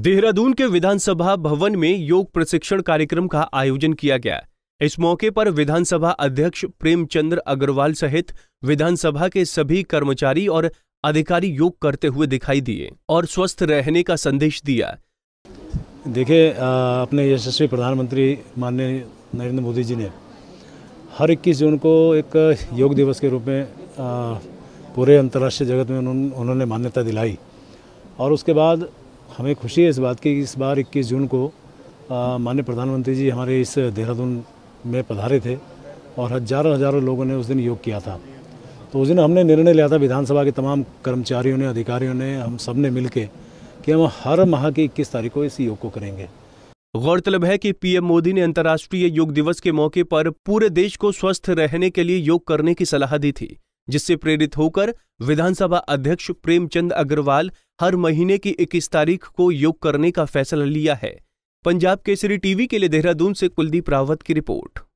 देहरादून के विधानसभा भवन में योग प्रशिक्षण कार्यक्रम का आयोजन किया गया इस मौके पर विधानसभा अध्यक्ष प्रेमचंद्र अग्रवाल सहित विधानसभा के सभी कर्मचारी और अधिकारी योग करते हुए दिखाई दिए और स्वस्थ रहने का संदेश दिया देखिए अपने यशस्वी प्रधानमंत्री माननीय नरेंद्र मोदी जी ने हर 21 जून को एक योग दिवस के रूप में पूरे अंतर्राष्ट्रीय जगत में उन्होंने मान्यता दिलाई और उसके बाद हमें खुशी है इस बात की कि इस बार 21 जून को माननीय प्रधानमंत्री जी हमारे इस देहरादून में पधारे थे और हजारों हजारों लोगों ने उस दिन योग किया था तो उस दिन हमने निर्णय लिया था विधानसभा के तमाम कर्मचारियों ने अधिकारियों ने हम सब ने मिल के कि हम हर माह की इक्कीस तारीख को इस योग को करेंगे गौरतलब है कि पीएम मोदी ने अंतर्राष्ट्रीय योग दिवस के मौके पर पूरे देश को स्वस्थ रहने के लिए योग करने की सलाह दी थी जिससे प्रेरित होकर विधानसभा अध्यक्ष प्रेमचंद अग्रवाल हर महीने की इक्कीस तारीख को योग करने का फैसला लिया है पंजाब केसरी टीवी के लिए देहरादून से कुलदीप रावत की रिपोर्ट